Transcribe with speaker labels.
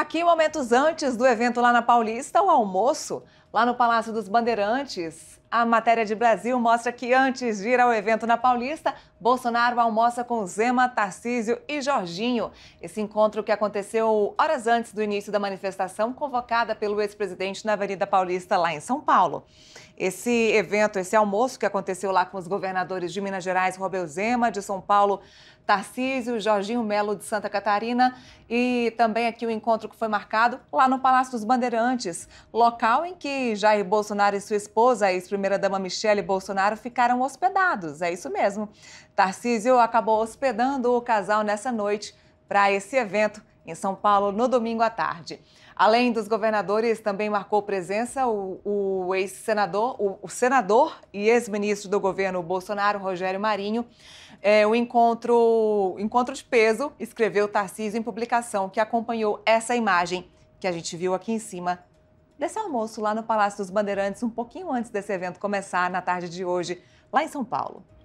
Speaker 1: Aqui, momentos antes do evento lá na Paulista, o almoço, lá no Palácio dos Bandeirantes. A matéria de Brasil mostra que antes de ir ao evento na Paulista, Bolsonaro almoça com Zema, Tarcísio e Jorginho. Esse encontro que aconteceu horas antes do início da manifestação convocada pelo ex-presidente na Avenida Paulista, lá em São Paulo. Esse evento, esse almoço que aconteceu lá com os governadores de Minas Gerais, Robel Zema, de São Paulo, Tarcísio, Jorginho Melo de Santa Catarina e também aqui o encontro que foi marcado lá no Palácio dos Bandeirantes, local em que Jair Bolsonaro e sua esposa, a ex-primeira-dama Michele Bolsonaro, ficaram hospedados. É isso mesmo. Tarcísio acabou hospedando o casal nessa noite para esse evento em São Paulo no domingo à tarde. Além dos governadores, também marcou presença o, o ex-senador, o, o, senador e ex-ministro do governo Bolsonaro, Rogério Marinho. É, o encontro, encontro de peso, escreveu Tarcísio em publicação que acompanhou essa imagem que a gente viu aqui em cima desse almoço lá no Palácio dos Bandeirantes, um pouquinho antes desse evento começar na tarde de hoje, lá em São Paulo.